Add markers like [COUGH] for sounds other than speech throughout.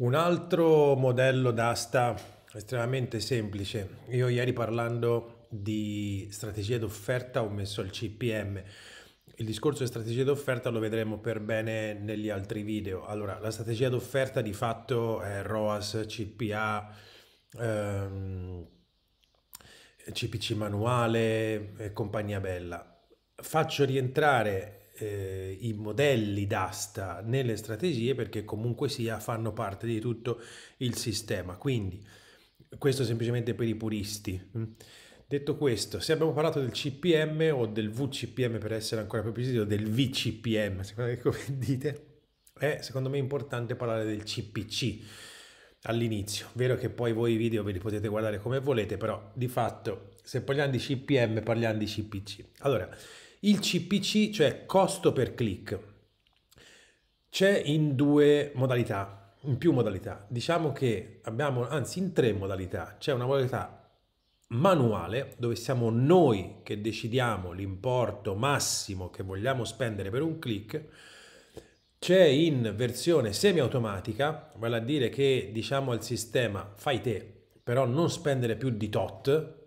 Un altro modello d'asta estremamente semplice. Io ieri parlando di strategia d'offerta ho messo il CPM. Il discorso di strategia d'offerta lo vedremo per bene negli altri video. Allora, la strategia d'offerta di fatto è ROAS, CPA, ehm, CPC manuale e compagnia bella. Faccio rientrare eh, i modelli d'asta nelle strategie perché comunque sia fanno parte di tutto il sistema. Quindi questo semplicemente per i puristi. Mm. Detto questo, se abbiamo parlato del CPM o del VCPM per essere ancora più precisi o del VCPM, secondo me [LAUGHS] come dite, è secondo me importante parlare del CPC all'inizio. Vero che poi voi i video ve li potete guardare come volete, però di fatto se parliamo di CPM parliamo di CPC. Allora, il CPC, cioè costo per click, c'è in due modalità, in più modalità. Diciamo che abbiamo, anzi in tre modalità. C'è una modalità manuale, dove siamo noi che decidiamo l'importo massimo che vogliamo spendere per un click, c'è in versione semi-automatica, vale a dire che diciamo al sistema fai te, però non spendere più di tot,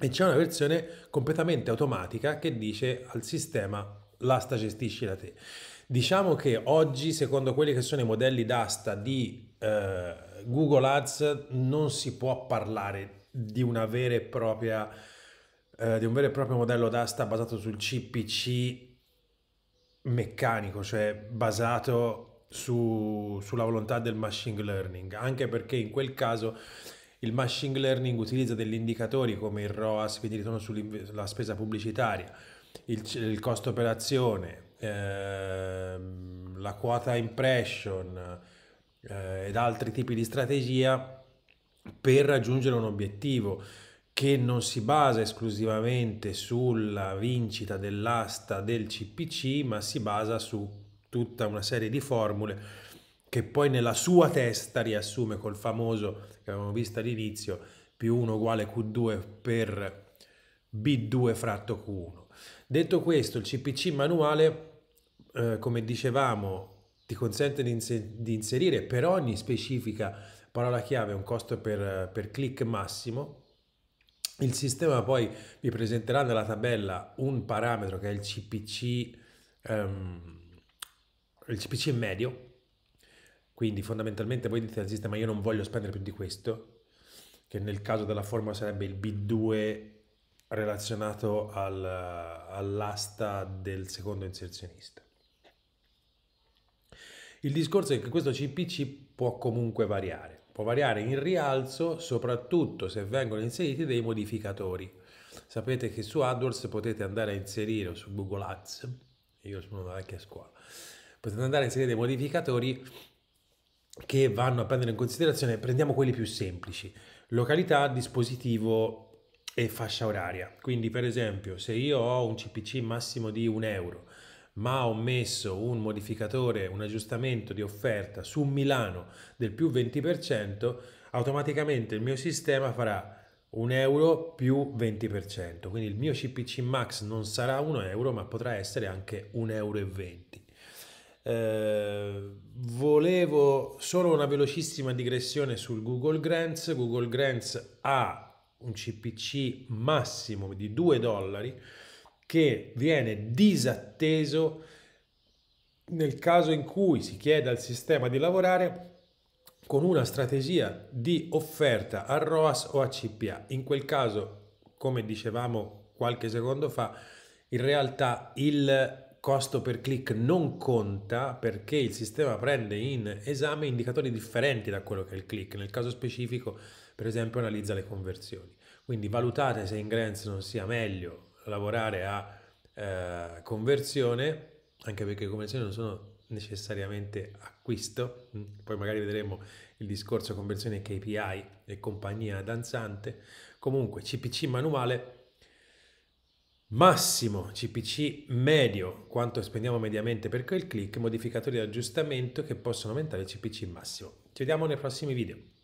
e c'è una versione completamente automatica che dice al sistema l'asta gestisci da te. Diciamo che oggi, secondo quelli che sono i modelli d'asta di eh, Google Ads, non si può parlare di, propria, eh, di un vero e proprio modello d'asta basato sul CPC meccanico, cioè basato su, sulla volontà del machine learning, anche perché in quel caso il machine learning utilizza degli indicatori come il ROAS, quindi ritorno sulla spesa pubblicitaria, il, il costo per azione, ehm, la quota impression eh, ed altri tipi di strategia per raggiungere un obiettivo che non si basa esclusivamente sulla vincita dell'asta del CPC, ma si basa su tutta una serie di formule che poi nella sua testa riassume col famoso che avevamo visto all'inizio più 1 uguale Q2 per B2 fratto Q1. Detto questo, il CPC manuale, eh, come dicevamo, ti consente di, inser di, inserire per ogni specifica parola chiave un costo per, per click massimo. Il sistema poi vi presenterà nella tabella un parametro che è il CPC, ehm, il CPC medio, quindi fondamentalmente voi dite al sistema io non voglio spendere più di questo, che nel caso della formula sarebbe il B2 relazionato al, all'asta del secondo inserzionista. Il discorso è che questo CPC può comunque variare, può variare in rialzo soprattutto se vengono inseriti dei modificatori. Sapete che su AdWords potete andare a inserire, o su Google Ads, io sono una vecchia scuola, potete andare a inserire dei modificatori che vanno a prendere in considerazione, prendiamo quelli più semplici, località, dispositivo e fascia oraria. Quindi per esempio se io ho un CPC massimo di 1 euro, ma ho messo un modificatore, un aggiustamento di offerta su Milano del più 20%, automaticamente il mio sistema farà 1 euro più 20%, quindi il mio CPC max non sarà 1 euro ma potrà essere anche 1,20 euro. Eh, volevo solo una velocissima digressione sul Google Grants. Google Grants ha un CPC massimo di 2 dollari che viene disatteso nel caso in cui si chieda al sistema di lavorare con una strategia di offerta a ROAS o a CPA. In quel caso, come dicevamo qualche secondo fa, in realtà il costo per click non conta perché il sistema prende in esame indicatori differenti da quello che è il click. Nel caso specifico, per esempio, analizza le conversioni. Quindi valutate se in Grants non sia meglio lavorare a eh, conversione, anche perché le conversioni non sono necessariamente acquisto, mm, poi magari vedremo il discorso conversione KPI e compagnia danzante, comunque CPC manuale massimo CPC medio, quanto spendiamo mediamente per quel click, modificatori di aggiustamento che possono aumentare il CPC massimo. Ci vediamo nei prossimi video.